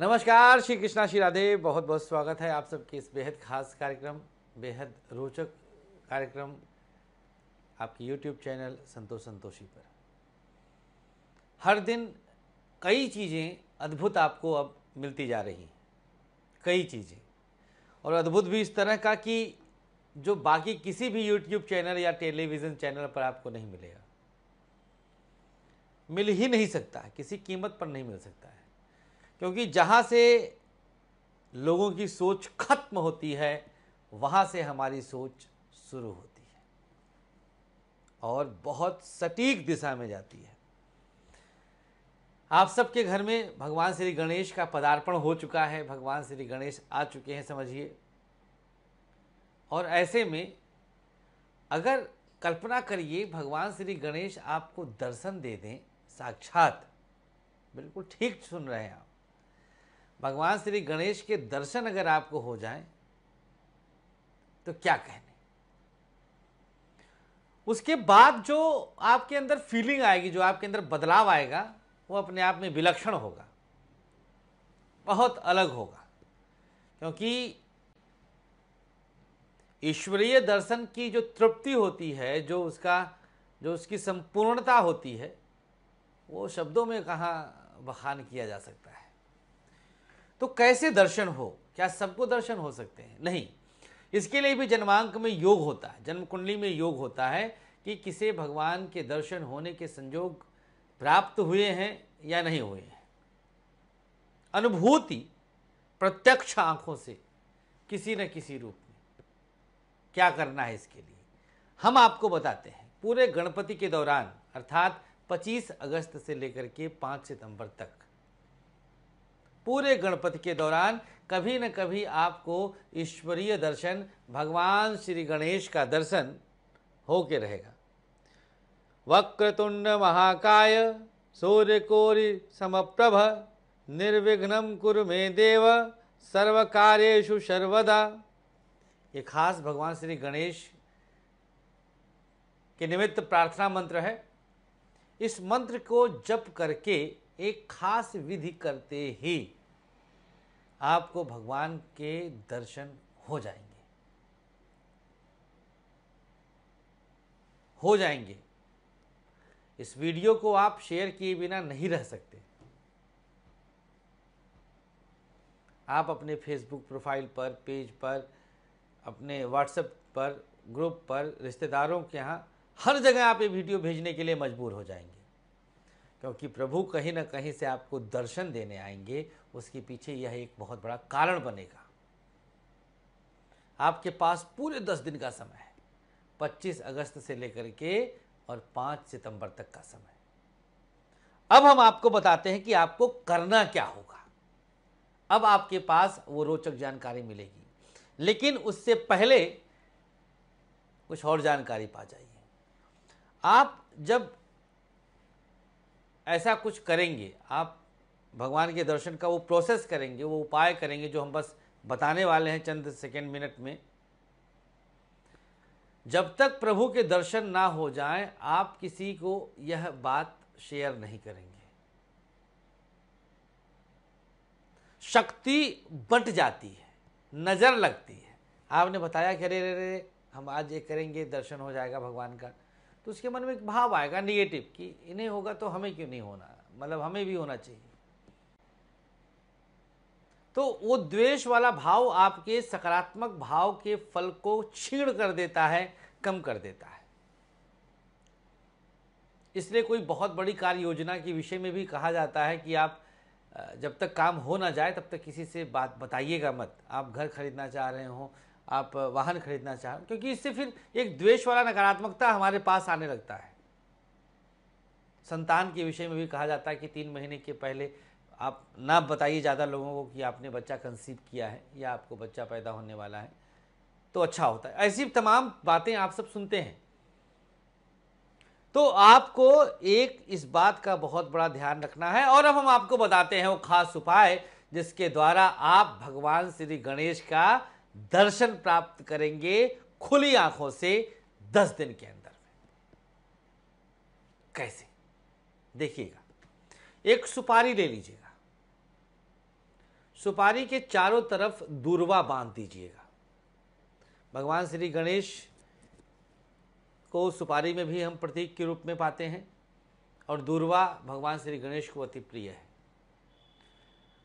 नमस्कार श्री कृष्णा श्री राधे बहुत बहुत स्वागत है आप सबके इस बेहद खास कार्यक्रम बेहद रोचक कार्यक्रम आपके यूट्यूब चैनल संतोष संतोषी पर हर दिन कई चीज़ें अद्भुत आपको अब मिलती जा रही हैं कई चीज़ें और अद्भुत भी इस तरह का कि जो बाकी किसी भी यूट्यूब चैनल या टेलीविज़न चैनल पर आपको नहीं मिलेगा मिल ही नहीं सकता किसी कीमत पर नहीं मिल सकता है क्योंकि जहाँ से लोगों की सोच खत्म होती है वहाँ से हमारी सोच शुरू होती है और बहुत सटीक दिशा में जाती है आप सबके घर में भगवान श्री गणेश का पदार्पण हो चुका है भगवान श्री गणेश आ चुके हैं समझिए और ऐसे में अगर कल्पना करिए भगवान श्री गणेश आपको दर्शन दे दें साक्षात बिल्कुल ठीक सुन रहे हैं आप भगवान श्री गणेश के दर्शन अगर आपको हो जाए तो क्या कहने उसके बाद जो आपके अंदर फीलिंग आएगी जो आपके अंदर बदलाव आएगा वो अपने आप में विलक्षण होगा बहुत अलग होगा क्योंकि ईश्वरीय दर्शन की जो तृप्ति होती है जो उसका जो उसकी संपूर्णता होती है वो शब्दों में कहाँ बखान किया जा सकता है तो कैसे दर्शन हो क्या सबको दर्शन हो सकते हैं नहीं इसके लिए भी जन्मांक में योग होता है जन्म कुंडली में योग होता है कि किसे भगवान के दर्शन होने के संजोग प्राप्त हुए हैं या नहीं हुए हैं अनुभूति प्रत्यक्ष आंखों से किसी न किसी रूप में क्या करना है इसके लिए हम आपको बताते हैं पूरे गणपति के दौरान अर्थात 25 अगस्त से लेकर के 5 सितंबर तक पूरे गणपति के दौरान कभी न कभी आपको ईश्वरीय दर्शन भगवान श्री गणेश का दर्शन होके रहेगा वक्रतुंड महाकाय सूर्य कोरि समप्रभ निर्विघ्नम कुरु मे देव सर्व कार्यु सर्वदा ये खास भगवान श्री गणेश के निमित्त प्रार्थना मंत्र है इस मंत्र को जप करके एक खास विधि करते ही आपको भगवान के दर्शन हो जाएंगे हो जाएंगे इस वीडियो को आप शेयर किए बिना नहीं रह सकते आप अपने फेसबुक प्रोफाइल पर पेज पर अपने व्हाट्सएप पर ग्रुप पर रिश्तेदारों के यहाँ हर जगह आप ये वीडियो भेजने के लिए मजबूर हो जाएंगे क्योंकि प्रभु कहीं ना कहीं से आपको दर्शन देने आएंगे उसके पीछे यह एक बहुत बड़ा कारण बनेगा आपके पास पूरे दस दिन का समय है पच्चीस अगस्त से लेकर के और पाँच सितंबर तक का समय अब हम आपको बताते हैं कि आपको करना क्या होगा अब आपके पास वो रोचक जानकारी मिलेगी लेकिन उससे पहले कुछ और जानकारी पा जाइए आप जब ऐसा कुछ करेंगे आप भगवान के दर्शन का वो प्रोसेस करेंगे वो उपाय करेंगे जो हम बस बताने वाले हैं चंद सेकेंड मिनट में जब तक प्रभु के दर्शन ना हो जाए आप किसी को यह बात शेयर नहीं करेंगे शक्ति बट जाती है नज़र लगती है आपने बताया कि अरे अरे हम आज ये करेंगे दर्शन हो जाएगा भगवान का तो उसके मन में एक भाव आएगा निगेटिव कि इन्हें होगा तो हमें क्यों नहीं होना मतलब हमें भी होना चाहिए तो वो द्वेष वाला भाव आपके सकारात्मक भाव के फल को छीण कर देता है कम कर देता है इसलिए कोई बहुत बड़ी कार्य योजना के विषय में भी कहा जाता है कि आप जब तक काम हो ना जाए तब तक किसी से बात बताइएगा मत आप घर खरीदना चाह रहे हो आप वाहन खरीदना चाह क्योंकि इससे फिर एक द्वेष वाला नकारात्मकता हमारे पास आने लगता है संतान के विषय में भी कहा जाता है कि तीन महीने के पहले आप ना बताइए ज़्यादा लोगों को कि आपने बच्चा कंसीव किया है या आपको बच्चा पैदा होने वाला है तो अच्छा होता है ऐसी तमाम बातें आप सब सुनते हैं तो आपको एक इस बात का बहुत बड़ा ध्यान रखना है और अब हम आपको बताते हैं वो खास उपाय जिसके द्वारा आप भगवान श्री गणेश का दर्शन प्राप्त करेंगे खुली आंखों से दस दिन के अंदर कैसे देखिएगा एक सुपारी ले लीजिएगा सुपारी के चारों तरफ दूरवा बांध दीजिएगा भगवान श्री गणेश को सुपारी में भी हम प्रतीक के रूप में पाते हैं और दूरवा भगवान श्री गणेश को अति प्रिय है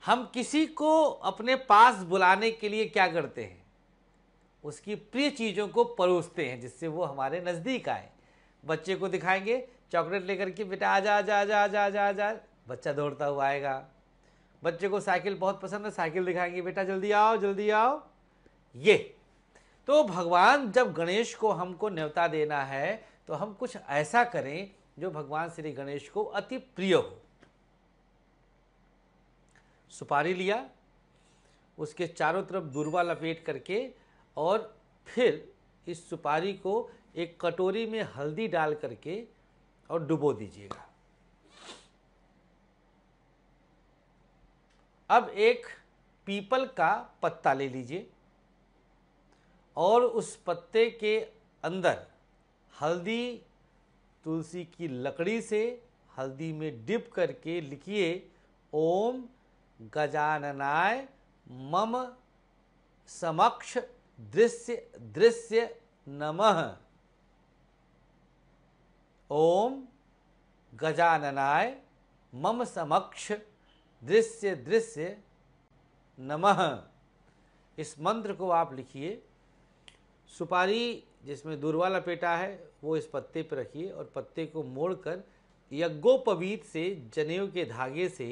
हम किसी को अपने पास बुलाने के लिए क्या करते हैं उसकी प्रिय चीज़ों को परोसते हैं जिससे वो हमारे नज़दीक आए बच्चे को दिखाएंगे चॉकलेट लेकर के बेटा आ जा आ जा जा जा आ जा बच्चा दौड़ता हुआ आएगा बच्चे को साइकिल बहुत पसंद है साइकिल दिखाएंगे बेटा जल्दी आओ जल्दी आओ ये तो भगवान जब गणेश को हमको न्यौता देना है तो हम कुछ ऐसा करें जो भगवान श्री गणेश को अति प्रिय हो सुपारी लिया उसके चारों तरफ दूरवा लपेट करके और फिर इस सुपारी को एक कटोरी में हल्दी डाल करके और डुबो दीजिएगा अब एक पीपल का पत्ता ले लीजिए और उस पत्ते के अंदर हल्दी तुलसी की लकड़ी से हल्दी में डिप करके लिखिए ओम गजाननाय मम समक्ष दृश्य दृश्य नमः ओम गजाननाय मम समक्ष दृश्य दृश्य नमः इस मंत्र को आप लिखिए सुपारी जिसमें दूरवा लपेटा है वो इस पत्ते पर रखिए और पत्ते को मोड़कर यज्ञोपवीत से जनेऊ के धागे से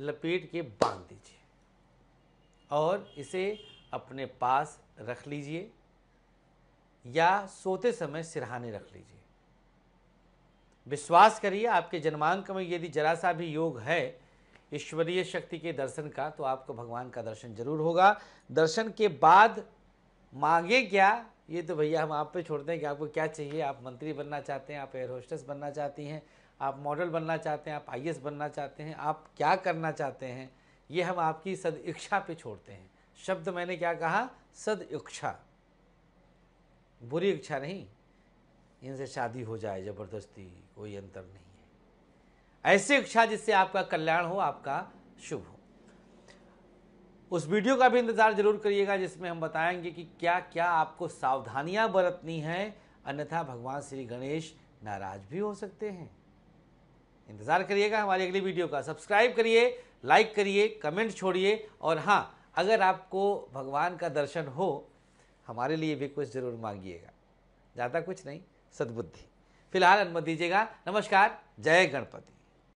लपेट के बांध दीजिए और इसे अपने पास रख लीजिए या सोते समय सिरहाने रख लीजिए विश्वास करिए आपके जन्मांक में यदि जरा सा भी योग है ईश्वरीय शक्ति के दर्शन का तो आपको भगवान का दर्शन जरूर होगा दर्शन के बाद मांगे क्या ये तो भैया हम आप पे छोड़ते हैं कि आपको क्या चाहिए आप मंत्री बनना चाहते हैं आप एयर होस्टेस बनना चाहती हैं आप मॉडल बनना चाहते हैं आप आई बनना चाहते हैं आप क्या करना चाहते हैं ये हम आपकी सद इच्छा पे छोड़ते हैं शब्द मैंने क्या कहा सद इच्छा बुरी इच्छा नहीं इनसे शादी हो जाए जबरदस्ती कोई अंतर नहीं है ऐसी इच्छा जिससे आपका कल्याण हो आपका शुभ हो उस वीडियो का भी इंतज़ार जरूर करिएगा जिसमें हम बताएंगे कि क्या क्या आपको सावधानियां बरतनी हैं अन्यथा भगवान श्री गणेश नाराज भी हो सकते हैं इंतज़ार करिएगा हमारी अगली वीडियो का सब्सक्राइब करिए लाइक करिए कमेंट छोड़िए और हाँ अगर आपको भगवान का दर्शन हो हमारे लिए भी कुछ ज़रूर मांगिएगा ज़्यादा कुछ नहीं सद्बुद्धि फिलहाल अनुमति दीजिएगा नमस्कार जय गणपति